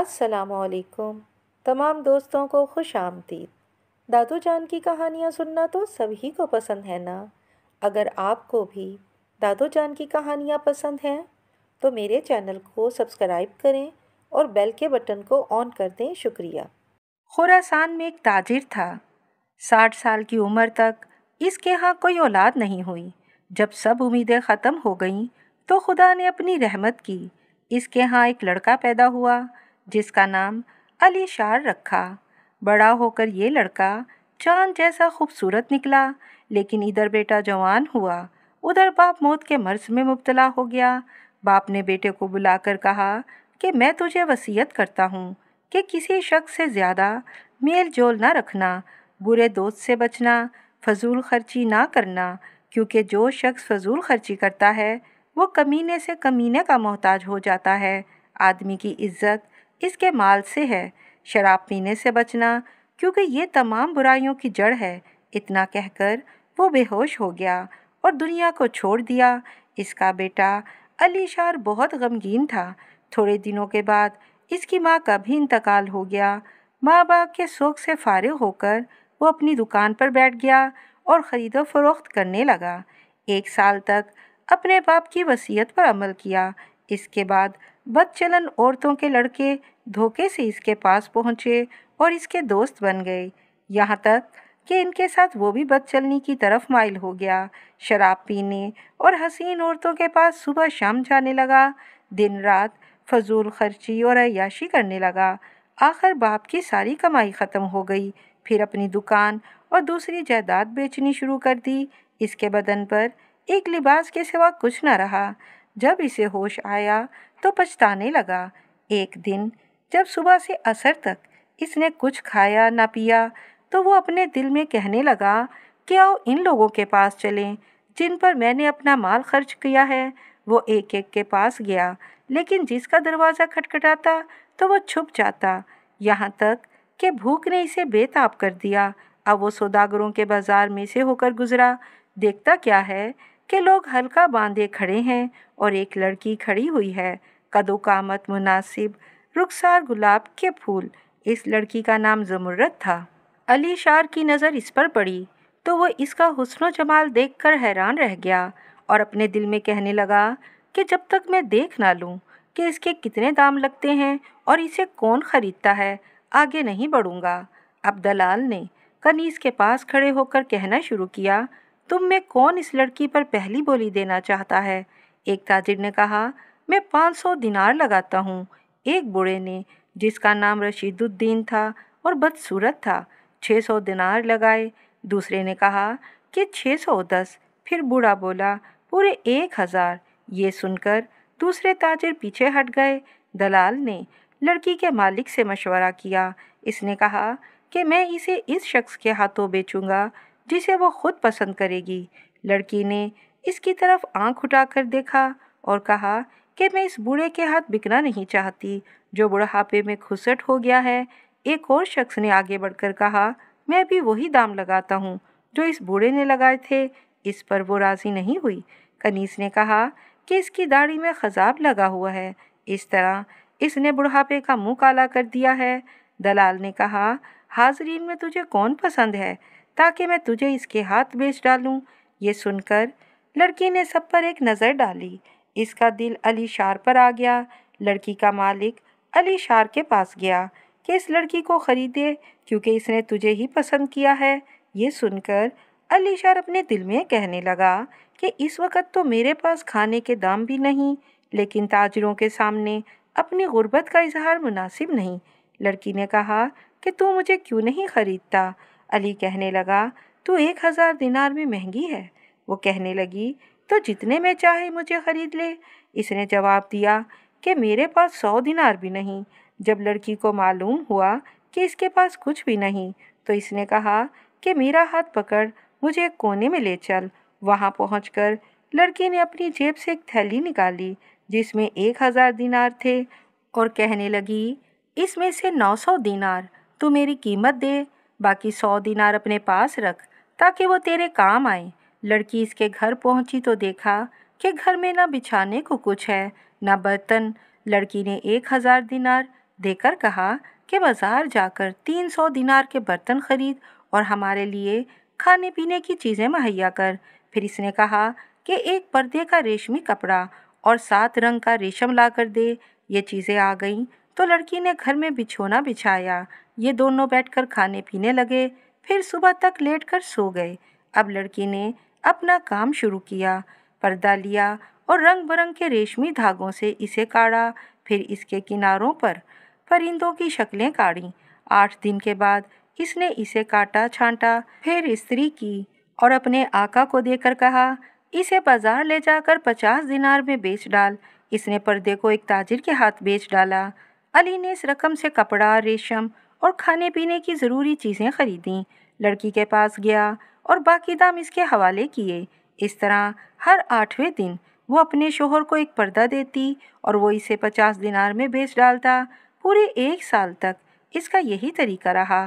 असलकुम तमाम दोस्तों को खुश आमदीद दादू जान की कहानियाँ सुनना तो सभी को पसंद है ना अगर आपको भी दादू जान की कहानियाँ पसंद हैं तो मेरे चैनल को सब्सक्राइब करें और बेल के बटन को ऑन कर दें शुक्रिया खुरासान में एक ताजिर था साठ साल की उम्र तक इसके यहाँ कोई औलाद नहीं हुई जब सब उम्मीदें ख़त्म हो गईं तो खुदा ने अपनी रहमत की इसके यहाँ एक लड़का पैदा हुआ जिसका नाम अली शार रखा बड़ा होकर ये लड़का चांद जैसा खूबसूरत निकला लेकिन इधर बेटा जवान हुआ उधर बाप मौत के मर्ज में मुबतला हो गया बाप ने बेटे को बुलाकर कहा कि मैं तुझे वसीयत करता हूँ कि किसी शख्स से ज़्यादा मेल जोल ना रखना बुरे दोस्त से बचना फजूल खर्ची ना करना क्योंकि जो शख्स फजूल खर्ची करता है वो कमीने से कमीने का मोहताज हो जाता है आदमी की इज्जत इसके माल से है शराब पीने से बचना क्योंकि ये तमाम बुराइयों की जड़ है इतना कहकर वो बेहोश हो गया और दुनिया को छोड़ दिया इसका बेटा अलीशार बहुत गमगीन था थोड़े दिनों के बाद इसकी माँ का भी इंतकाल हो गया माँ बाप के शोक से फारि होकर वो अपनी दुकान पर बैठ गया और ख़रीदो फरोख्त करने लगा एक साल तक अपने बाप की वसीयत पर अमल किया इसके बाद बदचलन औरतों के लड़के धोखे से इसके पास पहुँचे और इसके दोस्त बन गए यहाँ तक कि इनके साथ वो भी बदचलनी की तरफ माइल हो गया शराब पीने और हसीन औरतों के पास सुबह शाम जाने लगा दिन रात फजूल खर्ची और अयाशी करने लगा आखिर बाप की सारी कमाई ख़त्म हो गई फिर अपनी दुकान और दूसरी जायदाद बेचनी शुरू कर दी इसके बदन पर एक लिबास के सिवा कुछ न रहा जब इसे होश आया तो पछताने लगा एक दिन जब सुबह से असर तक इसने कुछ खाया ना पिया तो वो अपने दिल में कहने लगा कि आओ इन लोगों के पास चलें जिन पर मैंने अपना माल खर्च किया है वो एक एक के पास गया लेकिन जिसका दरवाज़ा खटखटाता तो वो छुप जाता यहाँ तक कि भूख ने इसे बेताब कर दिया अब वो सौदागरों के बाज़ार में से होकर गुजरा देखता क्या है के लोग हल्का बांधे खड़े हैं और एक लड़की खड़ी हुई है कदो कामत मुनासिब रुखसार गुलाब के फूल इस लड़की का नाम जमुरत था अली शार की नज़र इस पर पड़ी तो वह इसका हुस्न जमाल देख कर हैरान रह गया और अपने दिल में कहने लगा कि जब तक मैं देख ना लूँ कि इसके कितने दाम लगते हैं और इसे कौन ख़रीदता है आगे नहीं बढ़ूँगा अब दलाल ने कनीस के पास खड़े होकर कहना शुरू किया तुम में कौन इस लड़की पर पहली बोली देना चाहता है एक ताजिर ने कहा मैं पाँच सौ दिनार लगाता हूँ एक बूढ़े ने जिसका नाम रशीदुद्दीन था और बदसूरत था छः सौ दिनार लगाए दूसरे ने कहा कि छः सौ दस फिर बूढ़ा बोला पूरे एक हज़ार ये सुनकर दूसरे ताजिर पीछे हट गए दलाल ने लड़की के मालिक से मशवरा किया इसने कहा कि मैं इसे इस शख्स के हाथों बेचूंगा जिसे वो खुद पसंद करेगी लड़की ने इसकी तरफ आंख उठाकर देखा और कहा कि मैं इस बूढ़े के हाथ बिकना नहीं चाहती जो बुढ़ापे में खुसट हो गया है एक और शख्स ने आगे बढ़कर कहा मैं भी वही दाम लगाता हूँ जो इस बूढ़े ने लगाए थे इस पर वो राज़ी नहीं हुई कनीस ने कहा कि इसकी दाढ़ी में खजाब लगा हुआ है इस तरह इसने बुढ़ापे का मुंह काला कर दिया है दलाल ने कहा हाजरीन में तुझे कौन पसंद है ताकि मैं तुझे इसके हाथ बेच डालूं ये सुनकर लड़की ने सब पर एक नज़र डाली इसका दिल अली शार पर आ गया लड़की का मालिक अली शार के पास गया कि इस लड़की को ख़रीदे क्योंकि इसने तुझे ही पसंद किया है ये सुनकर अली शार अपने दिल में कहने लगा कि इस वक्त तो मेरे पास खाने के दाम भी नहीं लेकिन ताजरों के सामने अपनी गुर्बत का इजहार मुनासिब नहीं लड़की ने कहा कि तू मुझे क्यों नहीं ख़रीदता अली कहने लगा तो एक हज़ार दिनार भी महंगी है वो कहने लगी तो जितने में चाहे मुझे ख़रीद ले इसने जवाब दिया कि मेरे पास सौ दिनार भी नहीं जब लड़की को मालूम हुआ कि इसके पास कुछ भी नहीं तो इसने कहा कि मेरा हाथ पकड़ मुझे एक कोने में ले चल वहाँ पहुँच कर लड़की ने अपनी जेब से एक थैली निकाली जिसमें एक हज़ार दिनार थे और कहने लगी इसमें से नौ सौ दिनार तू मेरी कीमत दे बाकी सौ दिनार अपने पास रख ताकि वो तेरे काम आए लड़की इसके घर पहुंची तो देखा कि घर में ना बिछाने को कुछ है ना बर्तन लड़की ने एक हज़ार दिनार देकर कहा कि बाज़ार जाकर तीन सौ दिनार के बर्तन ख़रीद और हमारे लिए खाने पीने की चीज़ें मुहैया कर फिर इसने कहा कि एक पर्दे का रेशमी कपड़ा और सात रंग का रेशम ला कर दे ये चीज़ें आ गईं तो लड़की ने घर में बिछोना बिछाया ये दोनों बैठकर खाने पीने लगे फिर सुबह तक लेट कर सो गए अब लड़की ने अपना काम शुरू किया पर्दा लिया और रंग बिरंग के रेशमी धागों से इसे काढ़ा फिर इसके किनारों पर परिंदों की शक्लें काढ़ी आठ दिन के बाद इसने इसे काटा छांटा फिर स्त्री की और अपने आका को देकर कहा इसे बाजार ले जाकर पचास दिनार में बेच डाल इसने पर्दे को एक ताजिर के हाथ बेच डाला अली ने इस रकम से कपड़ा रेशम और खाने पीने की ज़रूरी चीज़ें खरीदी लड़की के पास गया और बाकी दाम इसके हवाले किए इस तरह हर आठवें दिन वो अपने शोहर को एक पर्दा देती और वो इसे पचास दिनार में बेच डालता पूरे एक साल तक इसका यही तरीका रहा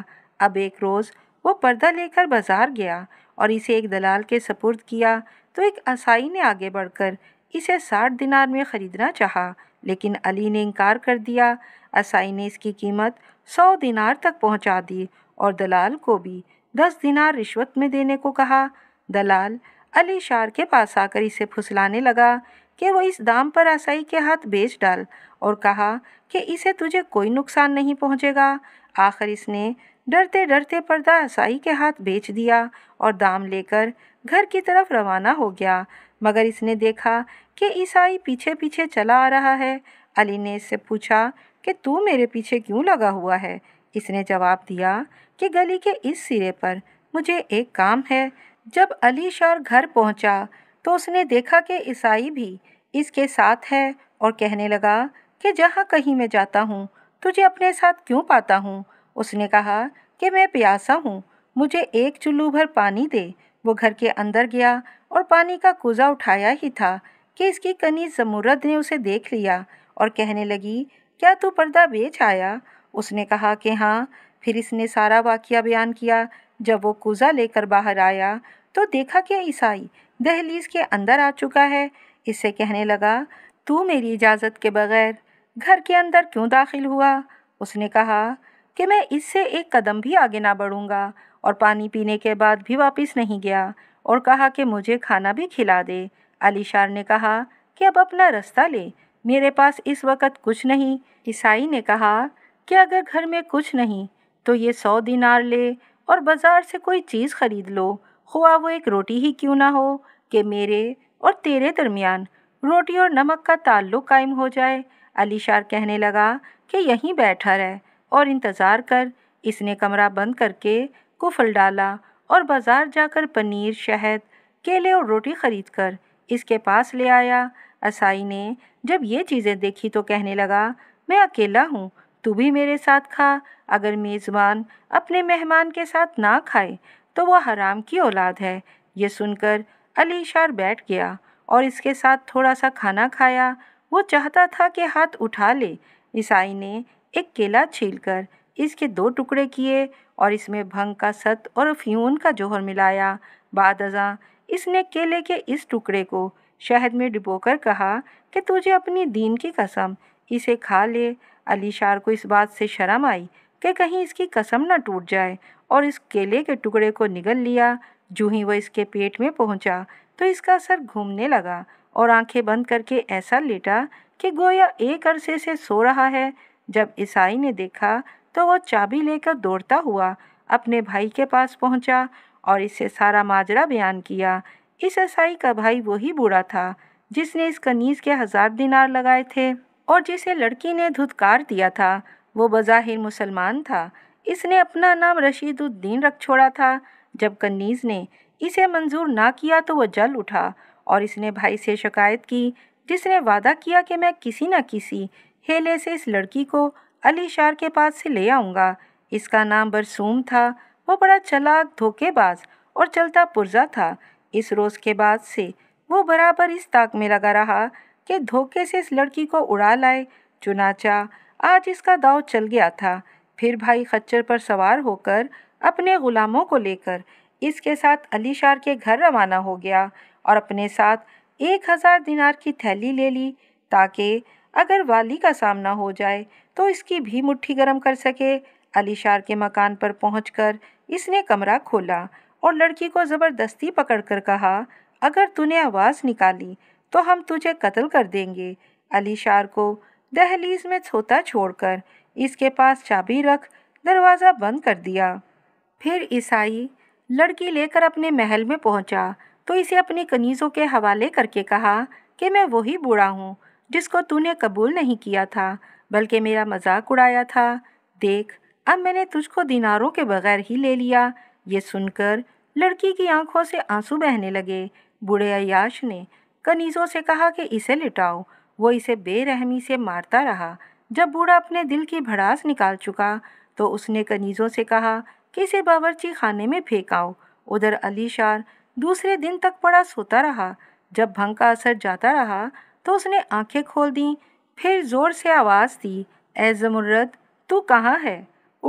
अब एक रोज़ वो पर्दा लेकर बाजार गया और इसे एक दलाल के सपुर्द किया तो एक असाई ने आगे बढ़कर इसे साठ दिनार में ख़रीदना चाहा लेकिन अली ने इनकार कर दिया असाई ने इसकी कीमत सौ दिनार तक पहुंचा दिए और दलाल को भी दस दिनार रिश्वत में देने को कहा दलाल अली शार के पास आकर इसे फुसलाने लगा कि वो इस दाम पर आसाई के हाथ बेच डाल और कहा कि इसे तुझे कोई नुकसान नहीं पहुंचेगा आखिर इसने डरते डरते पर्दा आसाई के हाथ बेच दिया और दाम लेकर घर की तरफ रवाना हो गया मगर इसने देखा कि ईसाई पीछे पीछे चला आ रहा है अली ने इससे पूछा कि तू मेरे पीछे क्यों लगा हुआ है इसने जवाब दिया कि गली के इस सिरे पर मुझे एक काम है जब अली शार घर पहुंचा तो उसने देखा कि ईसाई भी इसके साथ है और कहने लगा कि जहाँ कहीं मैं जाता हूँ तुझे अपने साथ क्यों पाता हूँ उसने कहा कि मैं प्यासा हूँ मुझे एक चुल्लू भर पानी दे वो घर के अंदर गया और पानी का कुज़ा उठाया ही था कि इसकी कनी जमूरत ने उसे देख लिया और कहने लगी क्या तू पर्दा बेच आया उसने कहा कि हाँ फिर इसने सारा वाक्य बयान किया जब वो कुज़ा लेकर बाहर आया तो देखा कि ईसाई दहलीज़ के अंदर आ चुका है इससे कहने लगा तू मेरी इजाज़त के बग़ैर घर के अंदर क्यों दाखिल हुआ उसने कहा कि मैं इससे एक कदम भी आगे ना बढ़ूँगा और पानी पीने के बाद भी वापस नहीं गया और कहा कि मुझे खाना भी खिला दे अलीशार ने कहा कि अब अपना रास्ता ले मेरे पास इस वक्त कुछ नहीं ईसाई ने कहा कि अगर घर में कुछ नहीं तो ये सौ दिनार ले और बाज़ार से कोई चीज़ ख़रीद लो खुआ वो एक रोटी ही क्यों ना हो कि मेरे और तेरे दरमियान रोटी और नमक का ताल्लुक कायम हो जाए अलीशार कहने लगा कि यहीं बैठा रहे और इंतज़ार कर इसने कमरा बंद करके कुफल डाला और बाज़ार जाकर पनीर शहद केले और रोटी ख़रीद कर इसके पास ले आया असाई ने जब ये चीज़ें देखी तो कहने लगा मैं अकेला हूँ तू भी मेरे साथ खा अगर मेज़बान अपने मेहमान के साथ ना खाए तो वह हराम की औलाद है ये सुनकर अली शार बैठ गया और इसके साथ थोड़ा सा खाना खाया वो चाहता था कि हाथ उठा ले ईसाई ने एक केला छील कर इसके दो टुकड़े किए और इसमें भंग का सत और फ्यून का जोहर मिलाया बाद इसने केले के इस टुकड़े को शहद में डुबोकर कहा कि तुझे अपनी दीन की कसम इसे खा ले अली शार को इस बात से शर्म आई कि कहीं इसकी कसम ना टूट जाए और इस केले के टुकड़े को निगल लिया जूँ ही वह इसके पेट में पहुंचा तो इसका सर घूमने लगा और आंखें बंद करके ऐसा लेटा कि गोया एक अरसे से सो रहा है जब ईसाई ने देखा तो वह चाबी लेकर दौड़ता हुआ अपने भाई के पास पहुंचा और इससे सारा माजरा बयान किया इस ईसाई का भाई वही बूढ़ा था जिसने इस कनीज के हजार दिनार लगाए थे और जिसे लड़की ने धुतकार दिया था वो बज़ाहिर मुसलमान था इसने अपना नाम रशीदुद्दीन रख छोड़ा था जब कनीज ने इसे मंजूर ना किया तो वह जल उठा और इसने भाई से शिकायत की जिसने वादा किया कि मैं किसी न किसी हेले से इस लड़की को अली शार के पास से ले आऊँगा इसका नाम बरसूम था वो बड़ा चलाक धोखेबाज और चलता पुर्जा था इस रोज़ के बाद से वो बराबर इस ताक में लगा रहा कि धोखे से इस लड़की को उड़ा लाए चुनाचा आज इसका दाव चल गया था फिर भाई खच्चर पर सवार होकर अपने ग़ुलामों को लेकर इसके साथ अली शार के घर रवाना हो गया और अपने साथ एक हज़ार दिनार की थैली ले ली ताकि अगर वाली का सामना हो जाए तो इसकी भी मुट्ठी गर्म कर सके अलीशार के मकान पर पहुंचकर इसने कमरा खोला और लड़की को ज़बरदस्ती पकड़कर कहा अगर तूने आवाज़ निकाली तो हम तुझे कत्ल कर देंगे अली शार को दहलीज में छोता छोड़कर इसके पास चाबी रख दरवाज़ा बंद कर दिया फिर ईसाई लड़की लेकर अपने महल में पहुंचा तो इसे अपनी कनीज़ों के हवाले करके कहा कि मैं वही बूढ़ा हूँ जिसको तूने कबूल नहीं किया था बल्कि मेरा मजाक उड़ाया था देख अब मैंने तुझको दिनारों के बगैर ही ले लिया ये सुनकर लड़की की आंखों से आंसू बहने लगे बूढ़े अयाश ने कनीज़ों से कहा कि इसे लिटाओ वो इसे बेरहमी से मारता रहा जब बूढ़ा अपने दिल की भड़ास निकाल चुका तो उसने कनीज़ों से कहा कि इसे बावरची खाने में फेंकाओ उधर अली शार दूसरे दिन तक पड़ा सोता रहा जब भंग का असर जाता रहा तो उसने आंखें खोल दीं फिर ज़ोर से आवाज़ दी ए जमुर्रत तू कहाँ है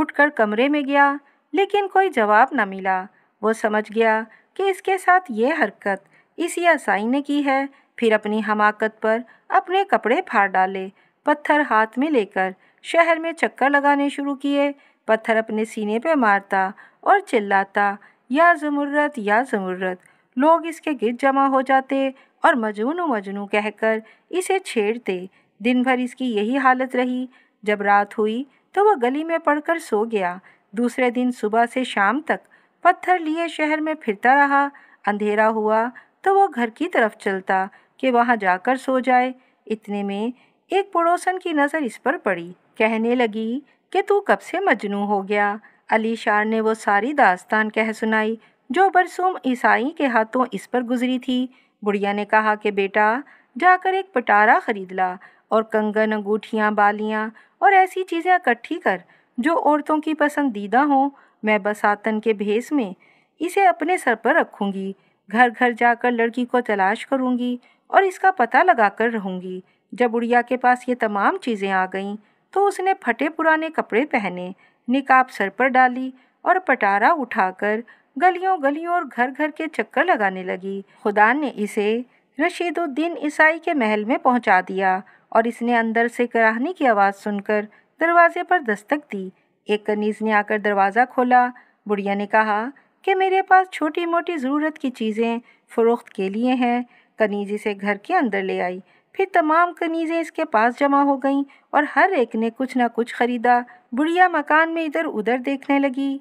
उठकर कमरे में गया लेकिन कोई जवाब न मिला वो समझ गया कि इसके साथ ये हरकत इसी यासाई ने की है फिर अपनी हमाकत पर अपने कपड़े फाड़ डाले पत्थर हाथ में लेकर शहर में चक्कर लगाने शुरू किए पत्थर अपने सीने पर मारता और चिल्लाता या जमुर्रत या जमुर्रत लोग इसके गिर जमा हो जाते और मजनू मजनू कहकर इसे छेड़ते दिन भर इसकी यही हालत रही जब रात हुई तो वह गली में पड़कर सो गया दूसरे दिन सुबह से शाम तक पत्थर लिए शहर में फिरता रहा अंधेरा हुआ तो वो घर की तरफ चलता कि वहाँ जाकर सो जाए इतने में एक पड़ोसन की नज़र इस पर पड़ी कहने लगी कि तू कब से मजनू हो गया अली शार ने वो सारी दास्तान कह सुनाई जो बरसूम ईसाई के हाथों इस पर गुजरी थी बुढ़िया ने कहा कि बेटा जाकर एक पटारा ख़रीद ला और कंगन अंगूठियाँ बालियाँ और ऐसी चीज़ें इकट्ठी कर जो औरतों की पसंदीदा हों मैं बसातन के भेस में इसे अपने सर पर रखूंगी घर घर जाकर लड़की को तलाश करूंगी और इसका पता लगाकर रहूंगी जब उड़िया के पास ये तमाम चीज़ें आ गईं तो उसने फटे पुराने कपड़े पहने निकाब सर पर डाली और पटारा उठाकर गलियों गलियों और घर घर के चक्कर लगाने लगी खुदा ने इसे रशीदुद्दीन ईसाई के महल में पहुंचा दिया और इसने अंदर से कराहनी की आवाज़ सुनकर दरवाजे पर दस्तक दी एक कनीज़ ने आकर दरवाज़ा खोला बुढ़िया ने कहा कि मेरे पास छोटी मोटी ज़रूरत की चीज़ें फ़रोख्त के लिए हैं कनीज़ इसे घर के अंदर ले आई फिर तमाम कनीज़ें इसके पास जमा हो गईं और हर एक ने कुछ ना कुछ ख़रीदा बुढ़िया मकान में इधर उधर देखने लगी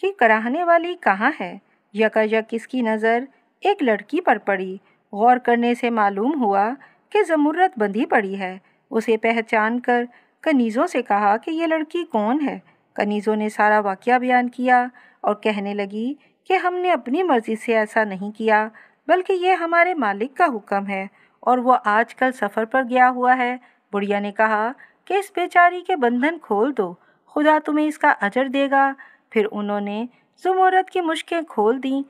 कि कराहने वाली कहाँ है यकायक इसकी नज़र एक लड़की पर पड़ी गौर करने से मालूम हुआ कि ज़मूरत बंधी पड़ी है उसे पहचान कर कनीज़ों से कहा कि यह लड़की कौन है कनीज़ों ने सारा वाक्य बयान किया और कहने लगी कि हमने अपनी मर्ज़ी से ऐसा नहीं किया बल्कि ये हमारे मालिक का हुक्म है और वो आज कल सफ़र पर गया हुआ है बुढ़िया ने कहा कि इस बेचारी के बंधन खोल दो खुदा तुम्हें इसका अजर देगा फिर उन्होंने जमूरत की मुश्कें खोल दीं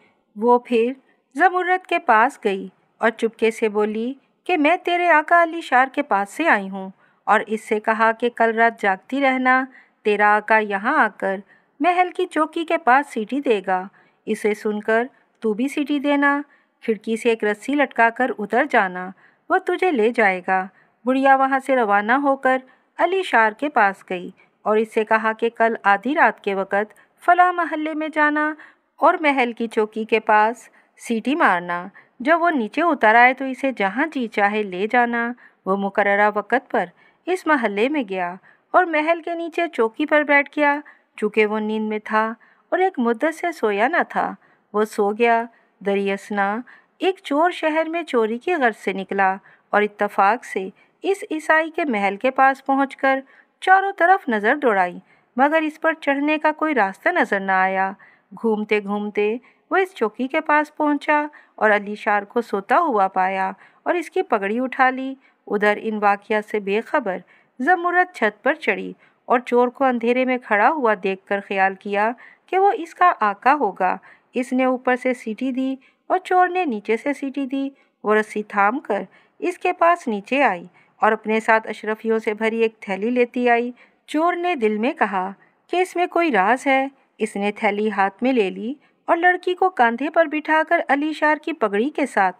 वो फिर जमूरत के पास गई और चुपके से बोली कि मैं तेरे आका अली शार के पास से आई हूँ और इससे कहा कि कल रात जागती रहना तेरा आका यहाँ आकर महल की चौकी के पास सीटी देगा इसे सुनकर तू भी सीटी देना खिड़की से एक रस्सी लटकाकर उतर जाना वह तुझे ले जाएगा बुढ़िया वहाँ से रवाना होकर अली शार के पास गई और इससे कहा कि कल आधी रात के वक़्त फला महल्ले में जाना और महल की चौकी के पास सीटी मारना जब वो नीचे उतर आए तो इसे जहाँ जी चाहे ले जाना वो मुकर्रा वक़्त पर इस महल्ले में गया और महल के नीचे चौकी पर बैठ गया चूँकि वो नींद में था और एक मुद्दत से सोया ना था वो सो गया दरियसना एक चोर शहर में चोरी की गर्ज से निकला और इत्तफाक से इस ईसाई के महल के पास पहुंचकर चारों तरफ नज़र दौड़ाई मगर इस पर चढ़ने का कोई रास्ता नज़र न आया घूमते घूमते वो इस चौकी के पास पहुंचा और अली शार को सोता हुआ पाया और इसकी पगड़ी उठा ली उधर इन वाक़ से बेखबर जमूरत छत पर चढ़ी और चोर को अंधेरे में खड़ा हुआ देखकर ख्याल किया कि वो इसका आका होगा इसने ऊपर से सीटी दी और चोर ने नीचे से सीटी दी वो रस्सी थाम कर इसके पास नीचे आई और अपने साथ अशरफियों से भरी एक थैली लेती आई चोर ने दिल में कहा कि इसमें कोई राज है इसने थैली हाथ में ले ली और लड़की को कंधे पर बिठाकर अलीशार की पगड़ी के साथ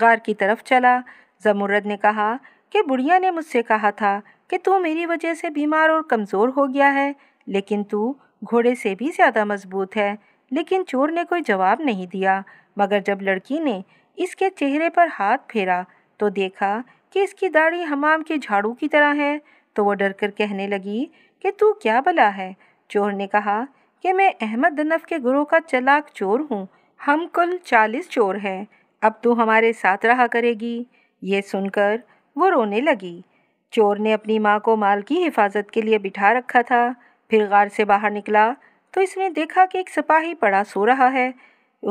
गार की तरफ चला जमूरद ने कहा कि बुढ़िया ने मुझसे कहा था कि तू मेरी वजह से बीमार और कमज़ोर हो गया है लेकिन तू घोड़े से भी ज़्यादा मजबूत है लेकिन चोर ने कोई जवाब नहीं दिया मगर जब लड़की ने इसके चेहरे पर हाथ फेरा तो देखा कि इसकी दाढ़ी हमाम के झाड़ू की तरह है तो वह डर कर कहने लगी कि तू क्या भला है चोर ने कहा कि मैं अहमद दनफ के गुरु का चलाक चोर हूँ हम कुल चालीस चोर हैं अब तू हमारे साथ रहा करेगी ये सुनकर वो रोने लगी चोर ने अपनी माँ को माल की हिफाजत के लिए बिठा रखा था फिर गार से बाहर निकला तो इसने देखा कि एक सिपाही पड़ा सो रहा है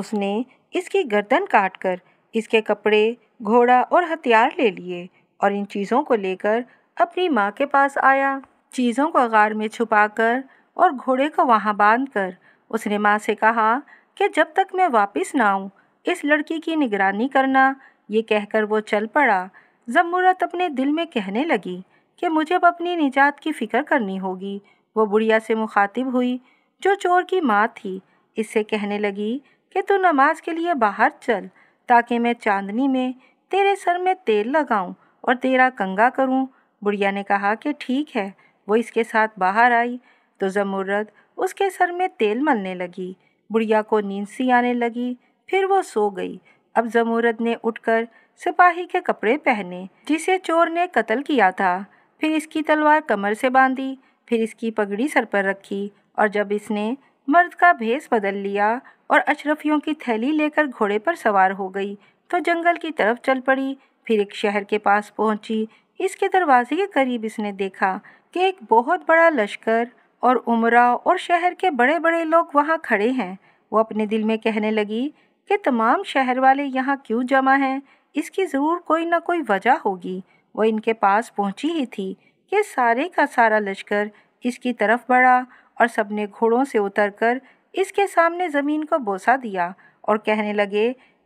उसने इसकी गर्दन काट कर इसके कपड़े घोड़ा और हथियार ले लिए और इन चीज़ों को लेकर अपनी माँ के पास आया चीज़ों को गार में छुपाकर और घोड़े को वहाँ बांध कर उसने माँ से कहा कि जब तक मैं वापस ना आऊँ इस लड़की की निगरानी करना ये कहकर वो चल पड़ा जमूरत अपने दिल में कहने लगी कि मुझे अब अपनी निजात की फ़िक्र करनी होगी वो बुढ़िया से मुखातिब हुई जो चोर की माँ थी इससे कहने लगी कि तू नमाज के लिए बाहर चल ताकि मैं चांदनी में तेरे सर में तेल लगाऊं और तेरा कंगा करूं। बुढ़िया ने कहा कि ठीक है वो इसके साथ बाहर आई तो जमूरत उसके सर में तेल मलने लगी बुढ़िया को नींद सी आने लगी फिर वो सो गई अब जमुरत ने उठकर सिपाही के कपड़े पहने जिसे चोर ने कत्ल किया था फिर इसकी तलवार कमर से बांधी फिर इसकी पगड़ी सर पर रखी और जब इसने मर्द का भेस बदल लिया और अशरफियों की थैली लेकर घोड़े पर सवार हो गई तो जंगल की तरफ चल पड़ी फिर एक शहर के पास पहुंची इसके दरवाजे के करीब इसने देखा कि एक बहुत बड़ा लश्कर और उमरा और शहर के बड़े बड़े लोग वहाँ खड़े हैं वो अपने दिल में कहने लगी कि तमाम शहर वाले यहाँ क्यों जमा हैं इसकी ज़रूर कोई ना कोई वजह होगी वो इनके पास पहुंची ही थी कि सारे का सारा लश्कर इसकी तरफ बढ़ा और सबने घोड़ों से उतरकर इसके सामने ज़मीन को बोसा दिया और कहने लगे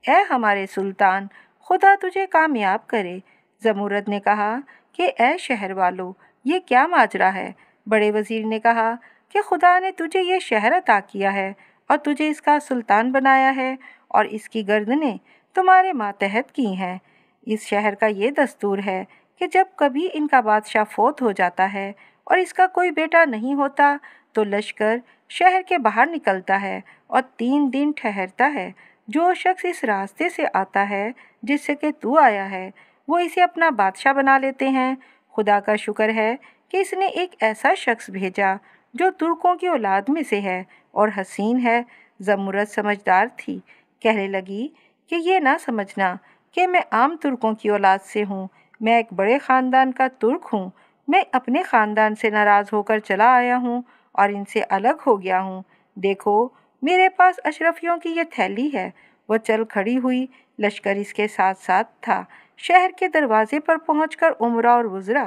ए हमारे सुल्तान खुदा तुझे कामयाब करे जमूरत ने कहा कि ए शहर वालों ये क्या माजरा है बड़े वज़ीर ने कहा कि खुदा ने तुझे ये शहर अता किया है और तुझे इसका सुल्तान बनाया है और इसकी गर्दनें तुम्हारे मातहत की हैं इस शहर का ये दस्तूर है कि जब कभी इनका बादशाह फोत हो जाता है और इसका कोई बेटा नहीं होता तो लश्कर शहर के बाहर निकलता है और तीन दिन ठहरता है जो शख्स इस रास्ते से आता है जिससे कि तू आया है वो इसे अपना बादशाह बना लेते हैं खुदा का शुक्र है कि इसने एक ऐसा शख्स भेजा जो तुर्कों की औलाद में से है और हसीन है जमूरत समझदार थी कहने लगी कि ये ना समझना कि मैं आम तुर्कों की औलाद से हूँ मैं एक बड़े ख़ानदान का तुर्क हूँ मैं अपने ख़ानदान से नाराज़ होकर चला आया हूँ और इनसे अलग हो गया हूँ देखो मेरे पास अशरफियों की यह थैली है वह चल खड़ी हुई लश्कर इसके साथ साथ था शहर के दरवाजे पर पहुंचकर उमरा और वज़रा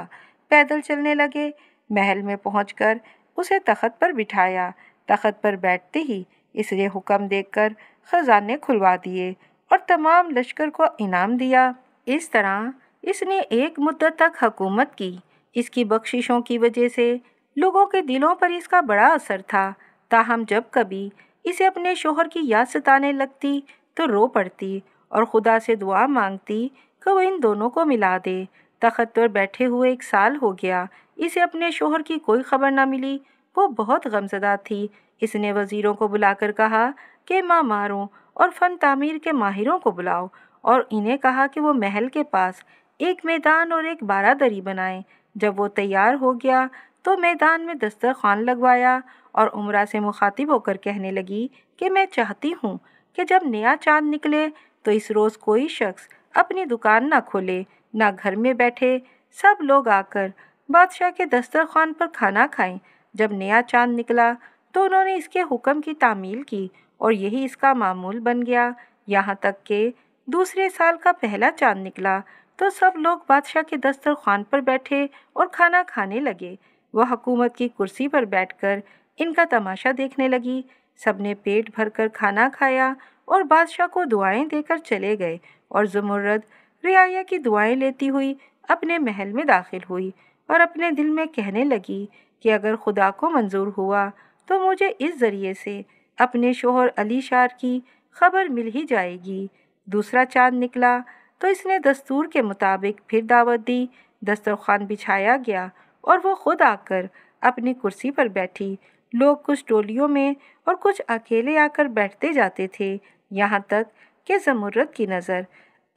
पैदल चलने लगे महल में पहुंचकर उसे तखत पर बिठाया तखत पर बैठते ही इसने हुक्म देकर ख़जाने खुलवा दिए और तमाम लश्कर को इनाम दिया इस तरह इसने एक मुद्दत तक हकूमत की इसकी बख्शिशों की वजह से लोगों के दिलों पर इसका बड़ा असर था ताहम जब कभी इसे अपने शोहर की याद सताने लगती तो रो पड़ती और खुदा से दुआ मांगती कि वो इन दोनों को मिला दे तख्त पर बैठे हुए एक साल हो गया इसे अपने शोहर की कोई खबर ना मिली वो बहुत गमजदा थी इसने वज़ीरों को बुलाकर कहा कि माँ मारूँ और फ़न तामीर के माहिरों को बुलाओ और इन्हें कहा कि वो महल के पास एक मैदान और एक बारादरी बनाएं जब वो तैयार हो गया तो मैदान में दस्तरखान लगवाया और उम्र से मुखातिब होकर कहने लगी कि मैं चाहती हूँ कि जब नया चांद निकले तो इस रोज़ कोई शख्स अपनी दुकान ना खोले ना घर में बैठे सब लोग आकर बादशाह के दस्तरखान पर खाना खाएं जब नया चांद निकला तो उन्होंने इसके हुक्म की तामील की और यही इसका मामूल बन गया यहाँ तक कि दूसरे साल का पहला चांद निकला तो सब लोग बादशाह के दस्तरखान पर बैठे और खाना खाने लगे वह हकूमत की कुर्सी पर बैठकर इनका तमाशा देखने लगी सब ने पेट भरकर खाना खाया और बादशाह को दुआएं देकर चले गए और जुमर्रद रियाया की दुआएं लेती हुई अपने महल में दाखिल हुई और अपने दिल में कहने लगी कि अगर खुदा को मंजूर हुआ तो मुझे इस ज़रिए से अपने शोहर अली शार की खबर मिल ही जाएगी दूसरा चांद निकला तो इसने दस्तूर के मुताबिक फिर दावत दी दस्तरखान बिछाया गया और वो खुद आकर अपनी कुर्सी पर बैठी लोग कुछ टोलियों में और कुछ अकेले आकर बैठते जाते थे यहाँ तक कि जमुरत की नज़र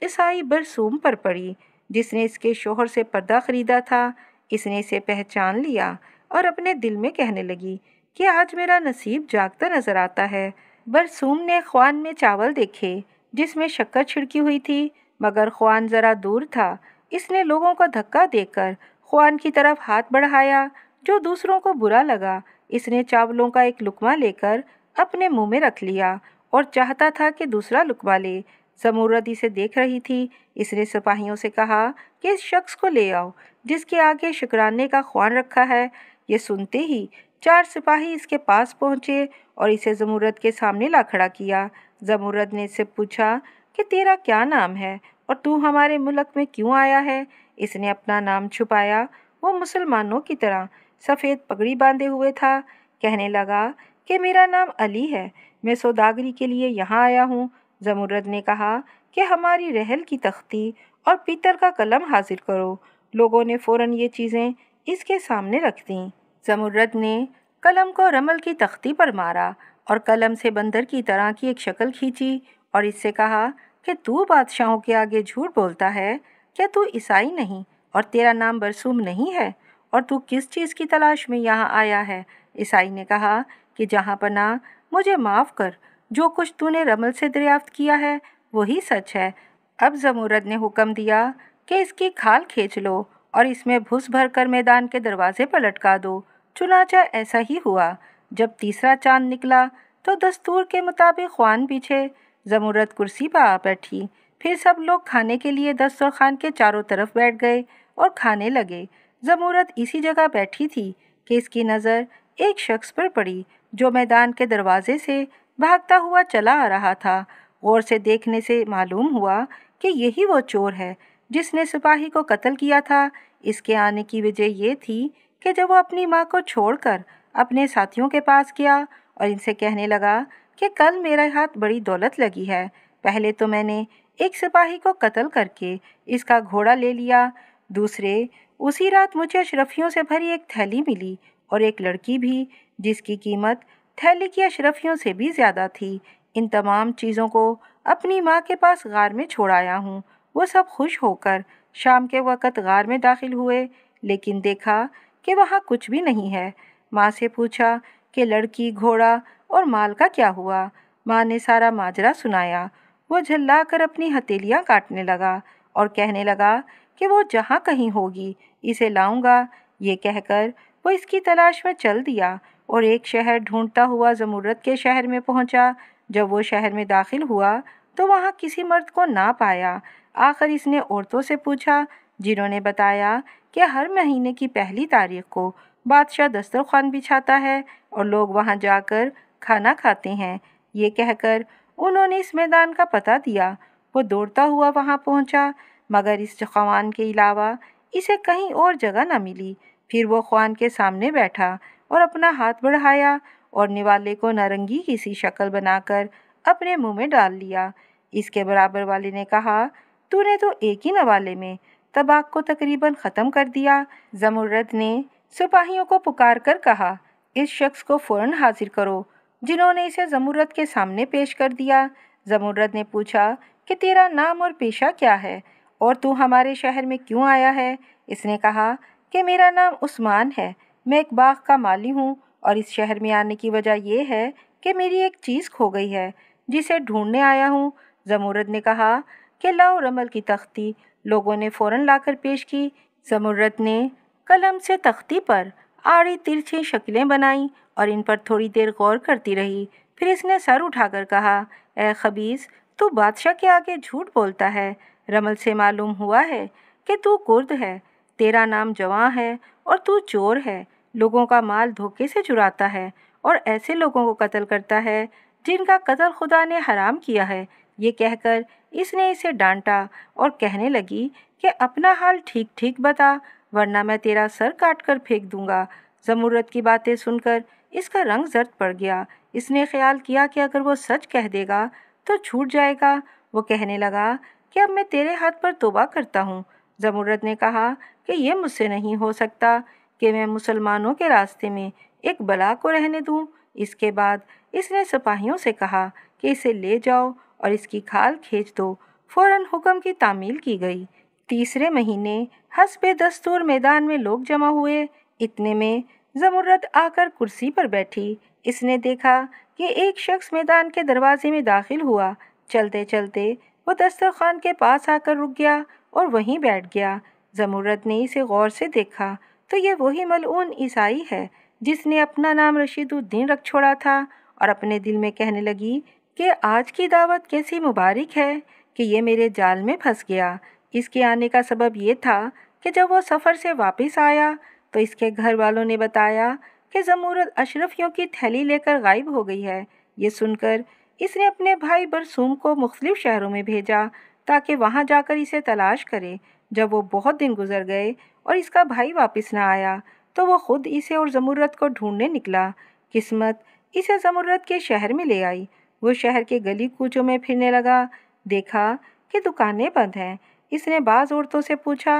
ईसाई बरसूम पर पड़ी जिसने इसके शोहर से पर्दा ख़रीदा था इसने इसे पहचान लिया और अपने दिल में कहने लगी कि आज मेरा नसीब जागता नजर आता है बरसूम ने ख्वान में चावल देखे जिसमें शक्कर छिड़की हुई थी मगर ख्वान ज़रा दूर था इसने लोगों को धक्का देकर ख्वान की तरफ हाथ बढ़ाया जो दूसरों को बुरा लगा इसने चावलों का एक लुकमा लेकर अपने मुंह में रख लिया और चाहता था कि दूसरा लुकमा ले समूरत इसे देख रही थी इसने सिपाहियों से कहा कि इस शख्स को ले आओ जिसके आगे शुक्राने का ख्वान रखा है ये सुनते ही चार सिपाही इसके पास पहुंचे और इसे जमूरत के सामने ला खड़ा किया जमूरत ने इससे पूछा कि तेरा क्या नाम है और तू हमारे मुल्क में क्यों आया है इसने अपना नाम छुपाया वो मुसलमानों की तरह सफ़ेद पगड़ी बांधे हुए था कहने लगा कि मेरा नाम अली है मैं सौदागरी के लिए यहाँ आया हूँ जमूरत ने कहा कि हमारी रहल की तख्ती और पीतल का कलम हासिल करो लोगों ने फ़ौर ये चीज़ें इसके सामने रख दीं जमुर्रद ने कलम को रमल की तख्ती पर मारा और कलम से बंदर की तरह की एक शक्ल खींची और इससे कहा कि तू बादशाहों के आगे झूठ बोलता है क्या तू ईसाई नहीं और तेरा नाम बरसूम नहीं है और तू किस चीज़ की तलाश में यहाँ आया है ईसाई ने कहा कि जहाँ पना मुझे माफ़ कर जो कुछ तूने रमल से दरियाफ्त किया है वही सच है अब जमूरद ने हुक्म दिया कि इसकी खाल खींच लो और इसमें भुस भर कर मैदान के दरवाजे पर लटका दो चुनाचा ऐसा ही हुआ जब तीसरा चांद निकला तो दस्तूर के मुताबिक ख्वान पीछे जमूरत कुर्सी पर आ बैठी फिर सब लोग खाने के लिए दस्तर खान के चारों तरफ बैठ गए और खाने लगे जमूरत इसी जगह बैठी थी कि इसकी नज़र एक शख्स पर पड़ी जो मैदान के दरवाजे से भागता हुआ चला आ रहा था गौर से देखने से मालूम हुआ कि यही वो चोर है जिसने सिपाही को कत्ल किया था इसके आने की वजह यह थी कि जब वो अपनी माँ को छोड़कर अपने साथियों के पास गया और इनसे कहने लगा कि कल मेरे हाथ बड़ी दौलत लगी है पहले तो मैंने एक सिपाही को कत्ल करके इसका घोड़ा ले लिया दूसरे उसी रात मुझे अशरफियों से भरी एक थैली मिली और एक लड़की भी जिसकी कीमत थैली की अशरफियों से भी ज़्यादा थी इन तमाम चीज़ों को अपनी माँ के पास गार में छोड़ आया हूँ वो सब खुश होकर शाम के वक़्त गार में दाखिल हुए लेकिन देखा कि वहाँ कुछ भी नहीं है माँ से पूछा कि लड़की घोड़ा और माल का क्या हुआ माँ ने सारा माजरा सुनाया वो झल्ला कर अपनी हथेलियाँ काटने लगा और कहने लगा कि वो जहाँ कहीं होगी इसे लाऊंगा ये कहकर वो इसकी तलाश में चल दिया और एक शहर ढूंढता हुआ जमूरत के शहर में पहुंचा जब वो शहर में दाखिल हुआ तो वहाँ किसी मर्द को ना पाया आखिर इसने औरतों से पूछा जिन्होंने बताया कि हर महीने की पहली तारीख को बादशाह दस्तरखान बिछाता है और लोग वहां जाकर खाना खाते हैं ये कहकर उन्होंने इस मैदान का पता दिया वो दौड़ता हुआ वहां पहुंचा मगर इस खवान के अलावा इसे कहीं और जगह न मिली फिर वो खवान के सामने बैठा और अपना हाथ बढ़ाया और निवाले को नारंगी की सी शक्ल बनाकर अपने मुंह में डाल लिया इसके बराबर वाले ने कहा तूने तो एक ही नवाले में तबाक को तकरीबन ख़त्म कर दिया जमुर्रद ने सिपाहियों को पुकार कर कहा इस शख्स को फ़ौरन हाजिर करो जिन्होंने इसे जमुर्रद के सामने पेश कर दिया जमुर्रद ने पूछा कि तेरा नाम और पेशा क्या है और तू हमारे शहर में क्यों आया है इसने कहा कि मेरा नाम उस्मान है मैं एक बाग का माली हूँ और इस शहर में आने की वजह यह है कि मेरी एक चीज़ खो गई है जिसे ढूंढने आया हूँ जमूरद ने कहा कि लाओ रमल की तख्ती लोगों ने फौरन लाकर पेश की जमुरत ने कलम से तख्ती पर आड़ी तिरछी शक्लें बनाईं और इन पर थोड़ी देर गौर करती रही फिर इसने सर उठाकर कहा ए खबीस तू बादशाह के आगे झूठ बोलता है रमल से मालूम हुआ है कि तू कुर्द है तेरा नाम जवां है और तू चोर है लोगों का माल धोखे से चुराता है और ऐसे लोगों को कत्ल करता है जिनका कत्ल खुदा ने हराम किया है ये कहकर इसने इसे डांटा और कहने लगी कि अपना हाल ठीक ठीक बता वरना मैं तेरा सर काट कर फेंक दूंगा जमूरत की बातें सुनकर इसका रंग जर्द पड़ गया इसने ख्याल किया कि अगर वो सच कह देगा तो छूट जाएगा वो कहने लगा कि अब मैं तेरे हाथ पर तोबा करता हूँ जमूरत ने कहा कि यह मुझसे नहीं हो सकता कि मैं मुसलमानों के रास्ते में एक बला को रहने दूँ इसके बाद इसने सिपाहियों से कहा कि इसे ले जाओ और इसकी खाल खींच दो तो फ़ौर हुक्म की तामील की गई तीसरे महीने हसब दस्तूर मैदान में लोग जमा हुए इतने में जमुरत आकर कुर्सी पर बैठी इसने देखा कि एक शख्स मैदान के दरवाजे में दाखिल हुआ चलते चलते वो दस्तरखान के पास आकर रुक गया और वहीं बैठ गया जमूरत ने इसे गौर से देखा तो ये वही मलून ईसाई है जिसने अपना नाम रशीदुद्दीन रख छोड़ा था और अपने दिल में कहने लगी कि आज की दावत कैसी मुबारक है कि ये मेरे जाल में फंस गया इसके आने का सबब ये था कि जब वो सफ़र से वापस आया तो इसके घर वालों ने बताया कि जमूरत अशरफियों की थैली लेकर गायब हो गई है ये सुनकर इसने अपने भाई बरसूम को मुख्तलिफ़ शहरों में भेजा ताकि वहाँ जाकर इसे तलाश करे जब वो बहुत दिन गुजर गए और इसका भाई वापस ना आया तो वो ख़ुद इसे और जमूरत को ढूंढने निकला किस्मत इसे जमूरत के शहर में ले आई वो शहर के गली कूचों में फिरने लगा देखा कि दुकानें बंद हैं इसने बाज़ औरतों से पूछा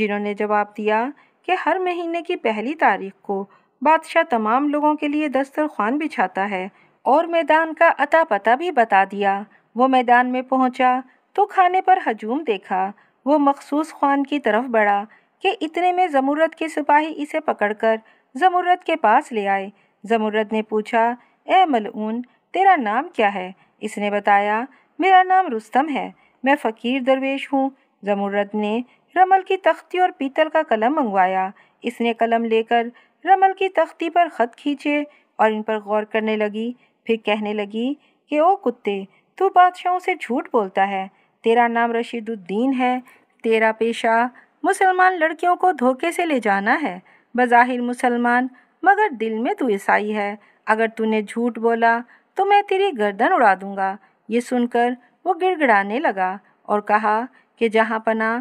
जिन्होंने जवाब दिया कि हर महीने की पहली तारीख को बादशाह तमाम लोगों के लिए दस्तरखान बिछाता है और मैदान का अता पता भी बता दिया वो मैदान में पहुंचा तो खाने पर हजूम देखा वो मखसूस खान की तरफ बढ़ा कि इतने में ज़मूरत के सिपाही इसे पकड़कर ज़मूरत के पास ले आए ज़मूरत ने पूछा ए मलून तेरा नाम क्या है इसने बताया मेरा नाम रुस्तम है मैं फ़कीर दरवेश हूँ जमुरत ने रमल की तख्ती और पीतल का कलम मंगवाया इसने कलम लेकर रमल की तख्ती पर ख़त खींचे और इन पर गौर करने लगी फिर कहने लगी कि ओ कुत्ते तू बादशाहों से झूठ बोलता है तेरा नाम रशीदुद्दीन है तेरा पेशा मुसलमान लड़कियों को धोखे से ले जाना है बज़ाहिर मुसलमान मगर दिल में तू ईसाई है अगर तूने झूठ बोला तो मैं तेरी गर्दन उड़ा दूंगा ये सुनकर वो गिड़गिड़ाने लगा और कहा कि जहाँ पना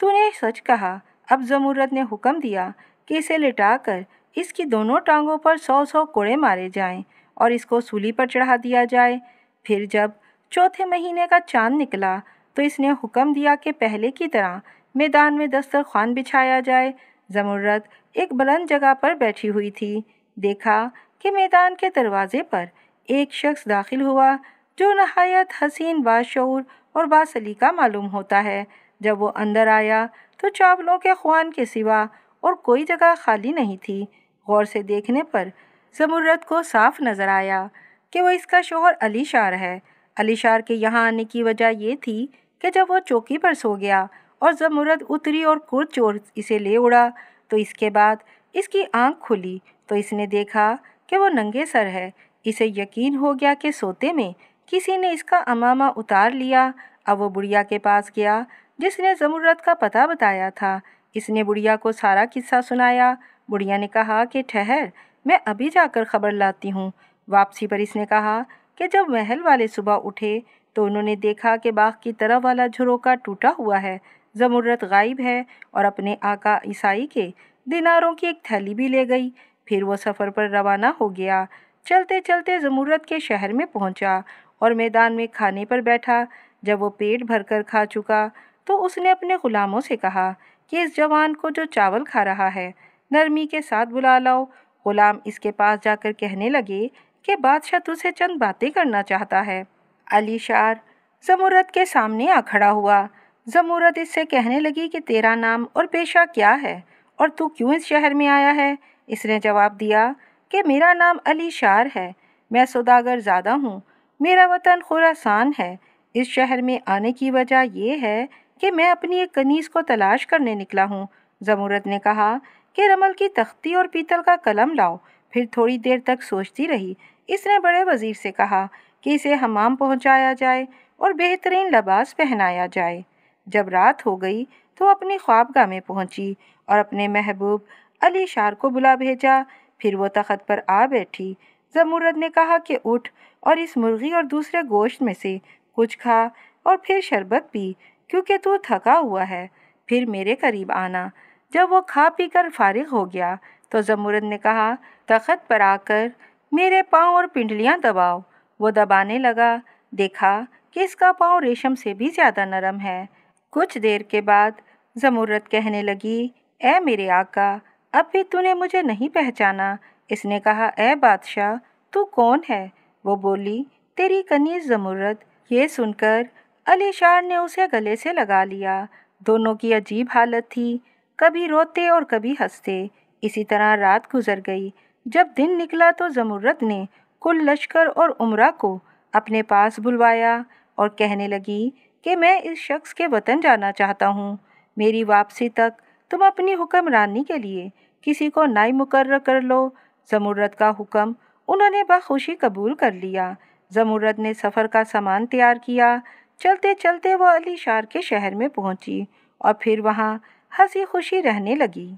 तूने सच कहा अब जमूरत ने हुक्म दिया कि इसे लिटाकर इसकी दोनों टांगों पर सौ सौ कोड़े मारे जाएं और इसको सूली पर चढ़ा दिया जाए फिर जब चौथे महीने का चांद निकला तो इसने हुक्म दिया कि पहले की तरह मैदान में दस्तरखान बिछाया जाए जमूरत एक बुलंद जगह पर बैठी हुई थी देखा कि मैदान के दरवाजे पर एक शख्स दाखिल हुआ जो नहायत हसीन बाशूर और बासलीका मालूम होता है जब वो अंदर आया तो चावलों के खुआन के सिवा और कोई जगह खाली नहीं थी गौर से देखने पर जमुरत को साफ नज़र आया कि वह इसका शोहर अली शार है अली शार के यहाँ आने की वजह यह थी कि जब वो चौकी पर सो गया और जमुरत उतरी और कुर चोर इसे ले उड़ा तो इसके बाद इसकी आंख खुली तो इसने देखा कि वो नंगे सर है इसे यकीन हो गया कि सोते में किसी ने इसका अमामा उतार लिया अब वो बुढ़िया के पास गया जिसने ज़मूरत का पता बताया था इसने बुढ़िया को सारा किस्सा सुनाया बुढ़िया ने कहा कि ठहर मैं अभी जाकर खबर लाती हूँ वापसी पर इसने कहा कि जब महल वाले सुबह उठे तो उन्होंने देखा कि बाग की तरफ वाला झरोका टूटा हुआ है ज़मूरत गायब है और अपने आका ईसाई के दिनारों की एक थैली भी ले गई फिर वो सफ़र पर रवाना हो गया चलते चलते ज़मूरत के शहर में पहुंचा और मैदान में खाने पर बैठा जब वो पेट भरकर खा चुका तो उसने अपने ग़ुलामों से कहा कि इस जवान को जो चावल खा रहा है नरमी के साथ बुला लाओ ग़ुलाम इसके पास जाकर कहने लगे कि बादशाह तुझसे चंद बातें करना चाहता है अली शार जमूरत के सामने आ खड़ा हुआ जमूरत इससे कहने लगी कि तेरा नाम और पेशा क्या है और तू क्यों इस शहर में आया है इसने जवाब दिया कि मेरा नाम अली शार है मैं सौदागर ज़्यादा हूँ मेरा वतन खुरासान है इस शहर में आने की वजह यह है कि मैं अपनी एक कनीस को तलाश करने निकला हूँ जमूरत ने कहा कि रमल की तख्ती और पीतल का कलम लाओ फिर थोड़ी देर तक सोचती रही इसने बड़े वज़ीर से कहा कि इसे हमाम पहुँचाया जाए और बेहतरीन लबास पहनाया जाए जब रात हो गई तो अपनी ख्वाबगाह में पहुँची और अपने महबूब अली शार को बुला भेजा फिर वो तख्त पर आ बैठी जमूरद ने कहा कि उठ और इस मुर्गी और दूसरे गोश्त में से कुछ खा और फिर शरबत पी क्योंकि तू थका हुआ है फिर मेरे करीब आना जब वो खा पी कर फारिग हो गया तो जमूरद ने कहा तख्त पर आकर मेरे पाँव और पिंडलियाँ दबाओ वो दबाने लगा देखा कि इसका पाँव रेशम से भी ज़्यादा नरम है कुछ देर के बाद जमूरत कहने लगी ए मेरे आका अब भी तूने मुझे नहीं पहचाना इसने कहा ए बादशाह तू कौन है वो बोली तेरी कनीज ज़मूरत ये सुनकर अली शार ने उसे गले से लगा लिया दोनों की अजीब हालत थी कभी रोते और कभी हंसते इसी तरह रात गुजर गई जब दिन निकला तो ज़मूरत ने कुल लश्कर और उम्र को अपने पास बुलवाया और कहने लगी कि मैं इस शख्स के वतन जाना चाहता हूँ मेरी वापसी तक तुम अपनी हुक्मरानी के लिए किसी को नाई मुकर कर लो ज़मूरत का हुक्म उन्होंने बखुशी कबूल कर लिया ज़मूरत ने सफ़र का सामान तैयार किया चलते चलते वो अली शार के शहर में पहुंची और फिर वहाँ हंसी खुशी रहने लगी